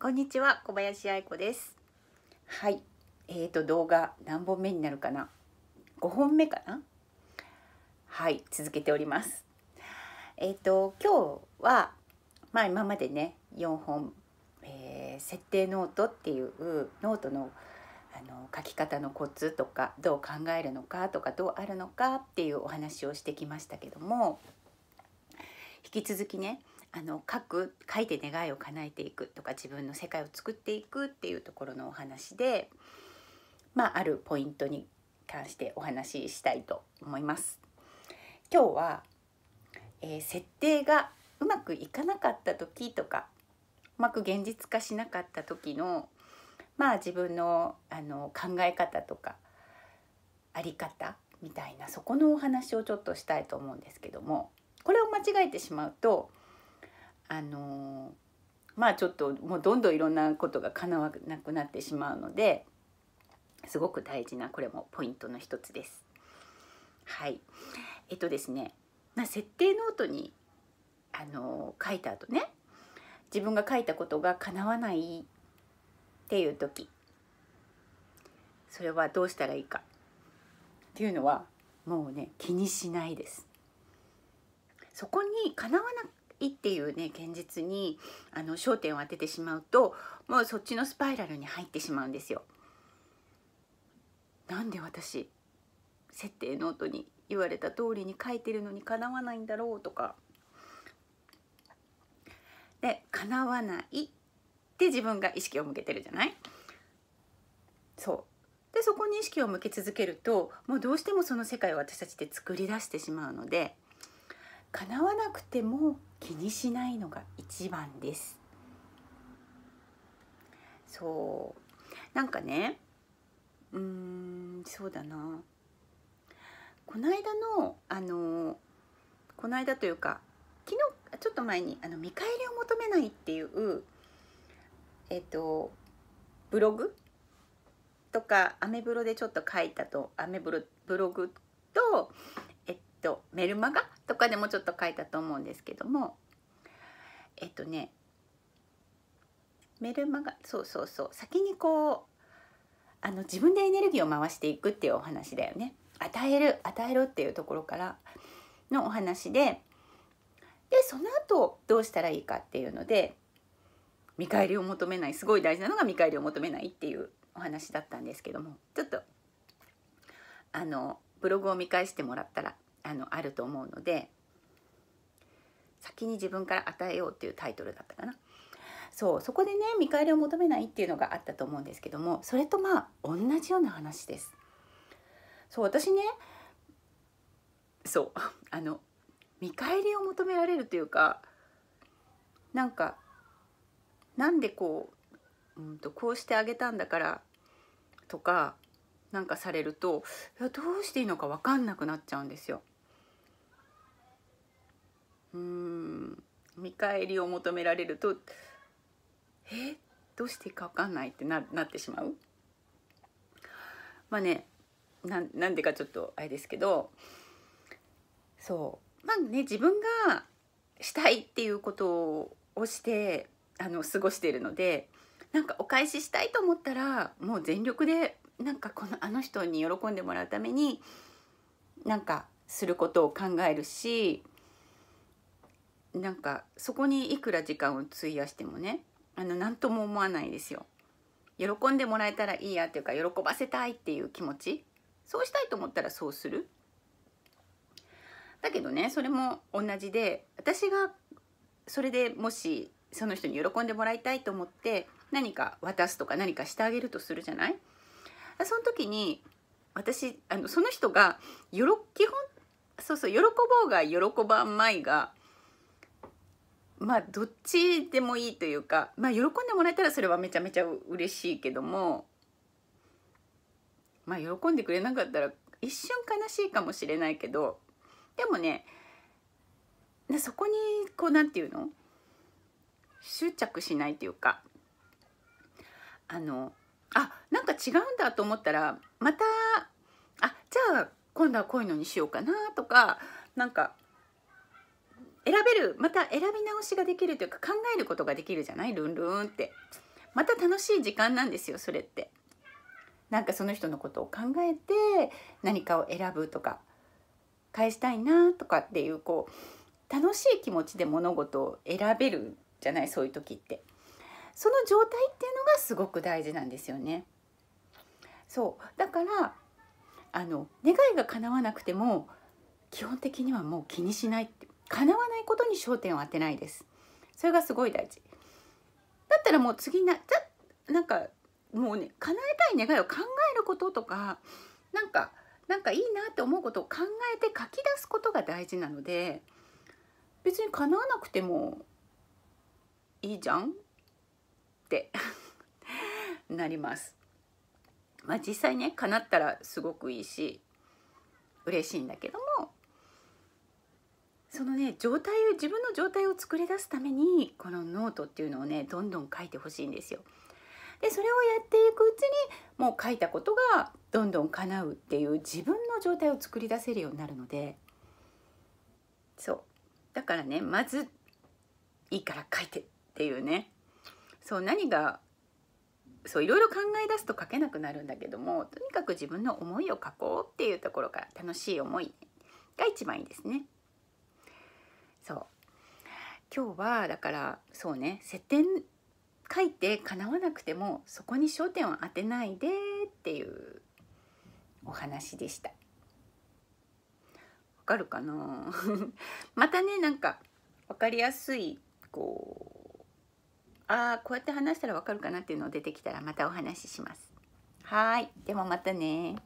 こんにちは小林愛子ですはいえーと動画何本目になるかな5本目かなはい続けておりますえっ、ー、と今日はまあ今までね4本、えー、設定ノートっていうノートのあの書き方のコツとかどう考えるのかとかどうあるのかっていうお話をしてきましたけども引き続きねあの書く書いて願いを叶えていくとか自分の世界を作っていくっていうところのお話で、まあ、あるポイントに関してお話ししたいと思います。今日は、えー、設定がうまくいかなかった時とかうまく現実化しなかった時のまあ自分のあの考え方とかあり方みたいなそこのお話をちょっとしたいと思うんですけどもこれを間違えてしまうとあのまあちょっともうどんどんいろんなことが叶わなくなってしまうのですごく大事なこれもポイントの一つです。はいえっとですね、まあ、設定ノートにあの書いた後ね自分が書いたことが叶わないっていう時それはどうしたらいいかっていうのはもうね気にしないです。そこに叶わないっていうね現実にあの焦点を当ててしまうともうそっちのスパイラルに入ってしまうんですよ。なんで私設定ノートに言われた通りに書いてるのにかなわないんだろうとか。でかなわないって自分が意識を向けてるじゃないそうでそこに意識を向け続けるともうどうしてもその世界を私たちって作り出してしまうので叶わなくても気にしないのが一番ですそうなんかねうーんそうだなこの間のあのこの間というか昨日ちょっと前にあの見返りを求めないっていうえっ、とブログとかアメブロでちょっと書いたとアメブロブログとえっとメルマガとかでもちょっと書いたと思うんですけどもえっとねメルマガそうそうそう先にこうあの自分でエネルギーを回していくっていうお話だよね与える与えるっていうところからのお話ででその後どうしたらいいかっていうので見返りを求めないすごい大事なのが見返りを求めないっていうお話だったんですけどもちょっとあのブログを見返してもらったらあのあると思うので先に自分から与えようっていうタイトルだったかな。そうそこでね見返りを求めないっていうのがあったと思うんですけどもそれとまあ同じような話です。そう私ねそう あの見返りを求められるというかなんかなんでこう、うんと、こうしてあげたんだからとかなんかされるといやどうしていいのか分かんなくなっちゃうんですよ。返りを求められるとえどうしていいか分かんないってななってしまう。まあねなんでかちょっとあれですけどそうまあね自分がしたいっていうことをしてあの過ごしているのでなんかお返ししたいと思ったらもう全力でなんかこのあの人に喜んでもらうためになんかすることを考えるしなんかそこにいくら時間を費やしてもねあの何とも思わないですよ。喜んでもらえたらいいやっていうか喜ばせたいっていう気持ちそうしたいと思ったらそうする。だけどねそれも同じで私がそれでもしその人に喜んでもらいたいと思って何か渡すとか何かしてあげるとするじゃないその時に私あのその人がろ基本そうそう喜ぼうが喜ばんまいがまあどっちでもいいというかまあ喜んでもらえたらそれはめちゃめちゃ嬉しいけどもまあ喜んでくれなかったら一瞬悲しいかもしれないけどでもねそこにこう何て言うの執着しないというかあのあなんか違うんだと思ったらまたあじゃあ今度はこういうのにしようかなとかなんか選べるまた選び直しができるというか考えることができるじゃないルンルンってまた楽しい時間なんですよそれってなんかその人のことを考えて何かを選ぶとか返したいなとかっていうこう楽しい気持ちで物事を選べるじゃないそういう時ってその状態っていうのがすごく大事なんですよねそうだからあの願いが叶わなくても基本的にはもう気にしないって叶わないことに焦点を当てないですそれがすごい大事だったらもう次なじゃなんかもうね叶えたい願いを考えることとかなんかなんかいいなって思うことを考えて書き出すことが大事なので別に叶わなくてもいいじゃんって なります。まあ、実際ね叶ったらすごくいいし嬉しいんだけどもそのね状態を自分の状態を作り出すためにこのノートっていうのをねどんどん書いてほしいんですよ。でそれをやっていくうちにもう書いたことがどんどん叶うっていう自分の状態を作り出せるようになるのでそうだからねまずいいから書いてっていうねそう何がそういろいろ考え出すと書けなくなるんだけどもとにかく自分の思いを書こうっていうところから楽しい思いが一番いいですね。そう今日はだからそうね接点書いて叶わなくてもそこに焦点を当てないでっていうお話でしたわかるかな またねなんか分かりやすいこうああこうやって話したら分かるかなっていうの出てきたらまたお話ししますはいでもまたね